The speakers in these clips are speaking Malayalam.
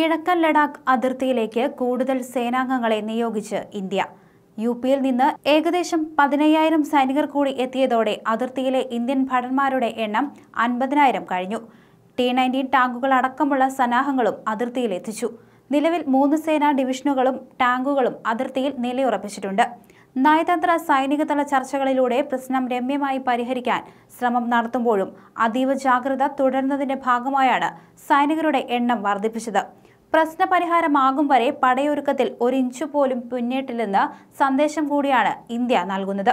കിഴക്കൻ ലഡാക്ക് അതിർത്തിയിലേക്ക് കൂടുതൽ സേനാംഗങ്ങളെ നിയോഗിച്ച് ഇന്ത്യ യു പിയിൽ നിന്ന് ഏകദേശം പതിനയ്യായിരം സൈനികർ കൂടി എത്തിയതോടെ അതിർത്തിയിലെ ഇന്ത്യൻ ഭടന്മാരുടെ എണ്ണം അൻപതിനായിരം കഴിഞ്ഞു ടി നയൻറ്റീൻ ടാങ്കുകൾ അടക്കമുള്ള സന്നാഹങ്ങളും അതിർത്തിയിൽ എത്തിച്ചു നിലവിൽ മൂന്ന് സേനാ ഡിവിഷനുകളും ടാങ്കുകളും അതിർത്തിയിൽ നിലയുറപ്പിച്ചിട്ടുണ്ട് നയതന്ത്ര സൈനികതല ചർച്ചകളിലൂടെ പ്രശ്നം രമ്യമായി പരിഹരിക്കാൻ ശ്രമം നടത്തുമ്പോഴും അതീവ ജാഗ്രത തുടരുന്നതിന്റെ ഭാഗമായാണ് സൈനികരുടെ എണ്ണം വർദ്ധിപ്പിച്ചത് പ്രശ്നപരിഹാരമാകും വരെ പടയൊരുക്കത്തിൽ ഒരിഞ്ചു പോലും പിന്നിട്ടില്ലെന്ന് സന്ദേശം കൂടിയാണ് ഇന്ത്യ നൽകുന്നത്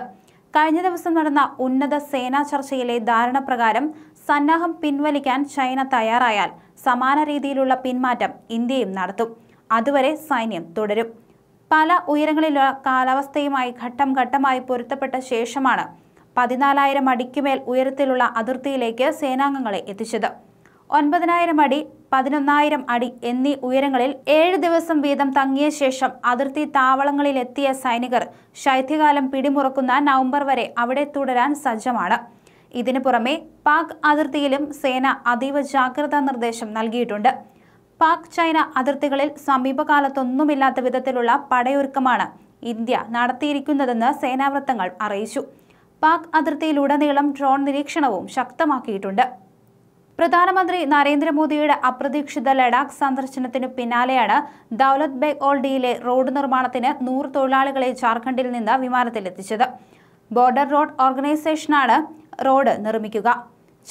കഴിഞ്ഞ ദിവസം നടന്ന ഉന്നത സേനാ ചർച്ചയിലെ ധാരണപ്രകാരം സന്നാഹം പിൻവലിക്കാൻ ചൈന തയ്യാറായാൽ സമാന രീതിയിലുള്ള പിന്മാറ്റം ഇന്ത്യയും നടത്തും അതുവരെ സൈന്യം തുടരും പല ഉയരങ്ങളിലുള്ള കാലാവസ്ഥയുമായി ഘട്ടം ഘട്ടമായി പൊരുത്തപ്പെട്ട ശേഷമാണ് പതിനാലായിരം അടിക്കുമേൽ ഉയരത്തിലുള്ള അതിർത്തിയിലേക്ക് സേനാംഗങ്ങളെ എത്തിച്ചത് ഒൻപതിനായിരം അടി പതിനൊന്നായിരം അടി എന്നീ ഉയരങ്ങളിൽ ഏഴ് ദിവസം വീതം തങ്ങിയ ശേഷം അതിർത്തി താവളങ്ങളിലെത്തിയ സൈനികർ ശൈത്യകാലം പിടിമുറക്കുന്ന നവംബർ വരെ അവിടെ തുടരാൻ സജ്ജമാണ് ഇതിനു പുറമെ പാക് അതിർത്തിയിലും സേന അതീവ ജാഗ്രതാ നിർദ്ദേശം നൽകിയിട്ടുണ്ട് പാക് ചൈന അതിർത്തികളിൽ സമീപകാലത്തൊന്നുമില്ലാത്ത വിധത്തിലുള്ള പടയൊരുക്കമാണ് ഇന്ത്യ നടത്തിയിരിക്കുന്നതെന്ന് സേനാവൃത്തങ്ങൾ അറിയിച്ചു പാക് അതിർത്തിയിലുടനീളം ഡ്രോൺ നിരീക്ഷണവും ശക്തമാക്കിയിട്ടുണ്ട് പ്രധാനമന്ത്രി നരേന്ദ്രമോദിയുടെ അപ്രതീക്ഷിത ലഡാക്ക് സന്ദർശനത്തിനു പിന്നാലെയാണ് ദൌലത് ബേഗ് ഓൾഡിയിലെ റോഡ് നിർമ്മാണത്തിന് നൂറ് തൊഴിലാളികളെ ജാർഖണ്ഡിൽ നിന്ന് വിമാനത്തിലെത്തിച്ചത് ബോർഡർ റോഡ് ഓർഗനൈസേഷനാണ് റോഡ് നിർമ്മിക്കുക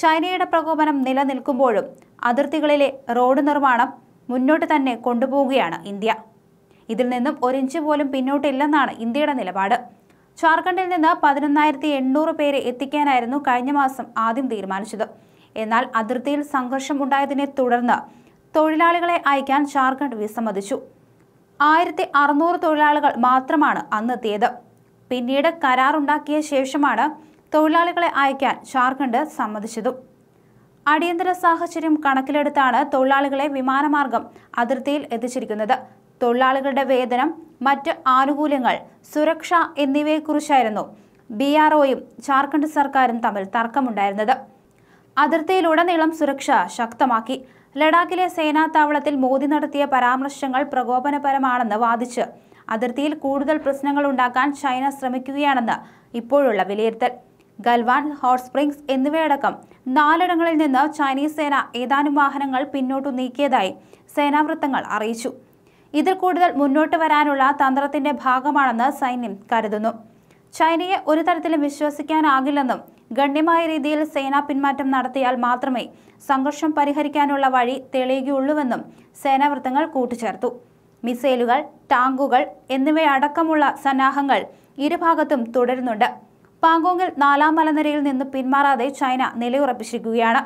ചൈനയുടെ പ്രകോപനം നിലനിൽക്കുമ്പോഴും അതിർത്തികളിലെ റോഡ് നിർമ്മാണം മുന്നോട്ട് തന്നെ കൊണ്ടുപോവുകയാണ് ഇന്ത്യ ഇതിൽ നിന്നും ഒരിഞ്ച് പോലും പിന്നോട്ടില്ലെന്നാണ് ഇന്ത്യയുടെ നിലപാട് ജാർഖണ്ഡിൽ നിന്ന് പതിനൊന്നായിരത്തി എണ്ണൂറ് പേരെ എത്തിക്കാനായിരുന്നു കഴിഞ്ഞ മാസം ആദ്യം തീരുമാനിച്ചത് എന്നാൽ അതിർത്തിയിൽ സംഘർഷം ഉണ്ടായതിനെ തുടർന്ന് തൊഴിലാളികളെ അയക്കാൻ ഝാർഖണ്ഡ് വിസമ്മതിച്ചു ആയിരത്തി അറുന്നൂറ് തൊഴിലാളികൾ മാത്രമാണ് അന്നെത്തിയത് പിന്നീട് കരാറുണ്ടാക്കിയ ശേഷമാണ് തൊഴിലാളികളെ അയക്കാൻ ഝാർഖണ്ഡ് സമ്മതിച്ചതും അടിയന്തര സാഹചര്യം കണക്കിലെടുത്താണ് തൊഴിലാളികളെ വിമാനമാർഗം അതിർത്തിയിൽ എത്തിച്ചിരിക്കുന്നത് തൊഴിലാളികളുടെ വേതനം മറ്റ് ആനുകൂല്യങ്ങൾ സുരക്ഷ എന്നിവയെക്കുറിച്ചായിരുന്നു ബി ആർ ഒയും സർക്കാരും തമ്മിൽ തർക്കമുണ്ടായിരുന്നത് അതിർത്തിയിലുടനീളം സുരക്ഷ ശക്തമാക്കി ലഡാക്കിലെ സേനാ താവളത്തിൽ മോദി നടത്തിയ പരാമർശങ്ങൾ പ്രകോപനപരമാണെന്ന് വാദിച്ച് അതിർത്തിയിൽ കൂടുതൽ പ്രശ്നങ്ങൾ ഉണ്ടാക്കാൻ ചൈന ശ്രമിക്കുകയാണെന്ന് ഇപ്പോഴുള്ള വിലയിരുത്തൽ ഗൽവാൻ ഹോട്ട് സ്പ്രിങ്സ് എന്നിവയടക്കം നാലിടങ്ങളിൽ നിന്ന് ചൈനീസ് സേന ഏതാനും വാഹനങ്ങൾ പിന്നോട്ടു നീക്കിയതായി സേനാവൃത്തങ്ങൾ അറിയിച്ചു ഇതിൽ കൂടുതൽ മുന്നോട്ട് വരാനുള്ള തന്ത്രത്തിന്റെ ഭാഗമാണെന്ന് സൈന്യം കരുതുന്നു ചൈനയെ ഒരു തരത്തിലും വിശ്വസിക്കാനാകില്ലെന്നും ഗണ്യമായ രീതിയിൽ സേനാ പിന്മാറ്റം നടത്തിയാൽ മാത്രമേ സംഘർഷം പരിഹരിക്കാനുള്ള വഴി തെളിയുകയുള്ളൂവെന്നും സേനാവൃത്തങ്ങൾ കൂട്ടിച്ചേർത്തു മിസൈലുകൾ ടാങ്കുകൾ എന്നിവയടക്കമുള്ള സന്നാഹങ്ങൾ ഇരുഭാഗത്തും തുടരുന്നുണ്ട് പാങ്കോങ്ങിൽ നാലാം മലനിരയിൽ നിന്ന് പിന്മാറാതെ ചൈന നിലയുറപ്പിച്ചിരിക്കുകയാണ്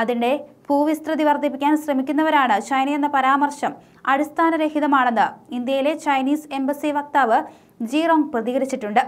അതിൻ്റെ ഭൂവിസ്തൃതി വർദ്ധിപ്പിക്കാൻ ശ്രമിക്കുന്നവരാണ് ചൈനയെന്ന പരാമർശം അടിസ്ഥാനരഹിതമാണെന്ന് ഇന്ത്യയിലെ ചൈനീസ് എംബസി വക്താവ് ജീറോങ് പ്രതികരിച്ചിട്ടുണ്ട്